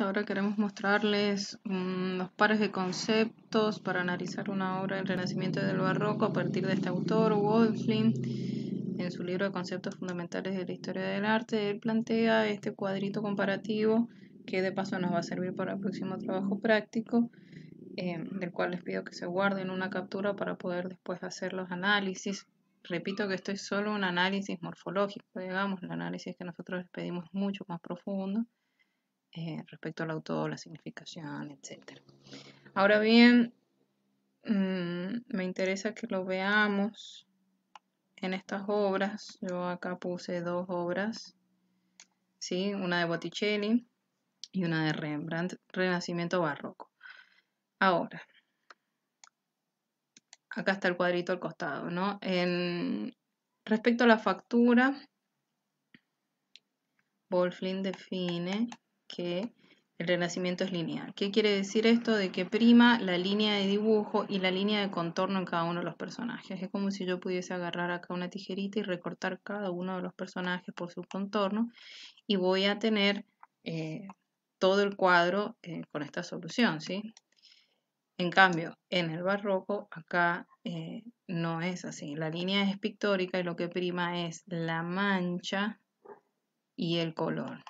Ahora queremos mostrarles unos mm, pares de conceptos para analizar una obra del Renacimiento del Barroco a partir de este autor, Wolfling. En su libro de conceptos fundamentales de la historia del arte, él plantea este cuadrito comparativo que de paso nos va a servir para el próximo trabajo práctico, em, del cual les pido que se guarden una captura para poder después hacer los análisis. Repito que esto es solo un análisis morfológico, digamos, el análisis que nosotros les pedimos mucho más profundo. Eh, respecto al autor, la significación, etc. Ahora bien, mm, me interesa que lo veamos en estas obras. Yo acá puse dos obras, ¿sí? una de Botticelli y una de Rembrandt, Renacimiento Barroco. Ahora, acá está el cuadrito al costado, ¿no? En, respecto a la factura, Wolflin define que el renacimiento es lineal. ¿Qué quiere decir esto? De que prima la línea de dibujo y la línea de contorno en cada uno de los personajes. Es como si yo pudiese agarrar acá una tijerita y recortar cada uno de los personajes por su contorno y voy a tener eh, todo el cuadro eh, con esta solución, ¿sí? En cambio, en el barroco acá eh, no es así. La línea es pictórica y lo que prima es la mancha y el color.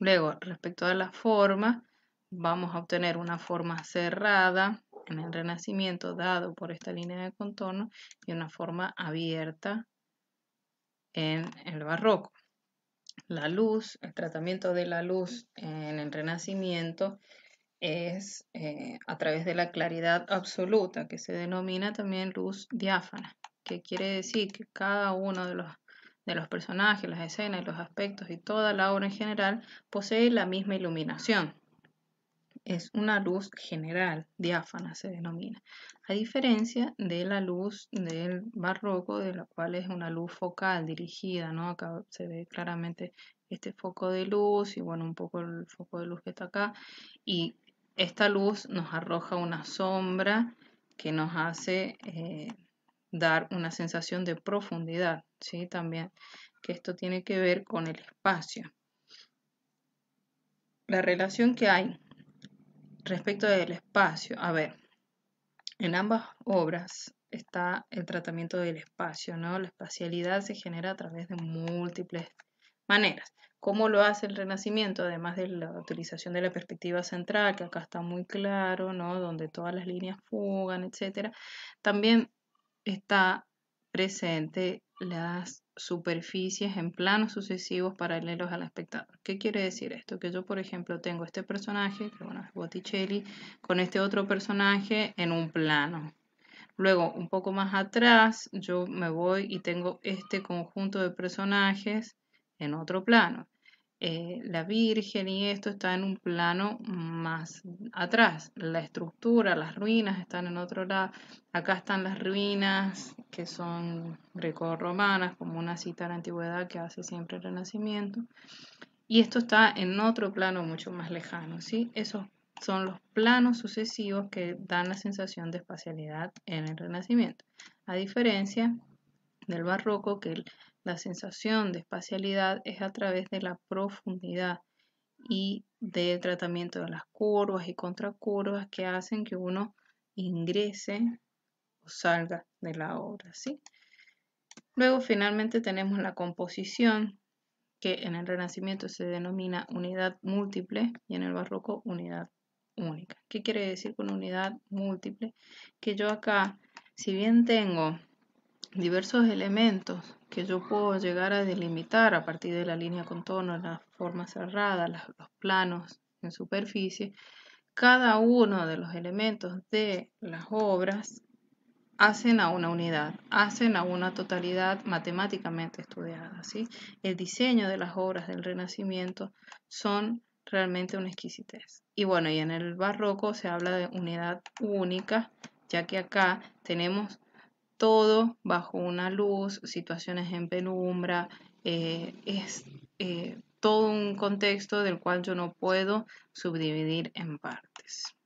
Luego, respecto a la forma, vamos a obtener una forma cerrada en el renacimiento dado por esta línea de contorno y una forma abierta en el barroco. La luz, el tratamiento de la luz en el renacimiento es eh, a través de la claridad absoluta, que se denomina también luz diáfana, que quiere decir que cada uno de los de los personajes, las escenas los aspectos y toda la obra en general posee la misma iluminación. Es una luz general, diáfana se denomina, a diferencia de la luz del barroco, de la cual es una luz focal dirigida, ¿no? Acá se ve claramente este foco de luz y bueno, un poco el foco de luz que está acá y esta luz nos arroja una sombra que nos hace... Eh, dar una sensación de profundidad, ¿sí? También que esto tiene que ver con el espacio. La relación que hay respecto del espacio, a ver, en ambas obras está el tratamiento del espacio, ¿no? La espacialidad se genera a través de múltiples maneras. ¿Cómo lo hace el Renacimiento? Además de la utilización de la perspectiva central, que acá está muy claro, ¿no? Donde todas las líneas fugan, etcétera. También está presente las superficies en planos sucesivos paralelos al espectador. ¿Qué quiere decir esto? Que yo, por ejemplo, tengo este personaje, que es Botticelli, con este otro personaje en un plano. Luego, un poco más atrás, yo me voy y tengo este conjunto de personajes en otro plano. Eh, la Virgen y esto está en un plano más atrás. La estructura, las ruinas están en otro lado. Acá están las ruinas que son greco-romanas, como una cita de la antigüedad que hace siempre el Renacimiento. Y esto está en otro plano mucho más lejano, ¿sí? Esos son los planos sucesivos que dan la sensación de espacialidad en el Renacimiento. A diferencia del barroco, que el la sensación de espacialidad es a través de la profundidad y del tratamiento de las curvas y contracurvas que hacen que uno ingrese o salga de la obra. ¿sí? Luego finalmente tenemos la composición, que en el Renacimiento se denomina unidad múltiple y en el Barroco unidad única. ¿Qué quiere decir con unidad múltiple? Que yo acá, si bien tengo diversos elementos que yo puedo llegar a delimitar a partir de la línea contorno tono, la forma cerrada, los planos en superficie, cada uno de los elementos de las obras hacen a una unidad, hacen a una totalidad matemáticamente estudiada. ¿sí? El diseño de las obras del Renacimiento son realmente una exquisitez. Y bueno, y en el barroco se habla de unidad única, ya que acá tenemos todo bajo una luz, situaciones en penumbra, eh, es eh, todo un contexto del cual yo no puedo subdividir en partes.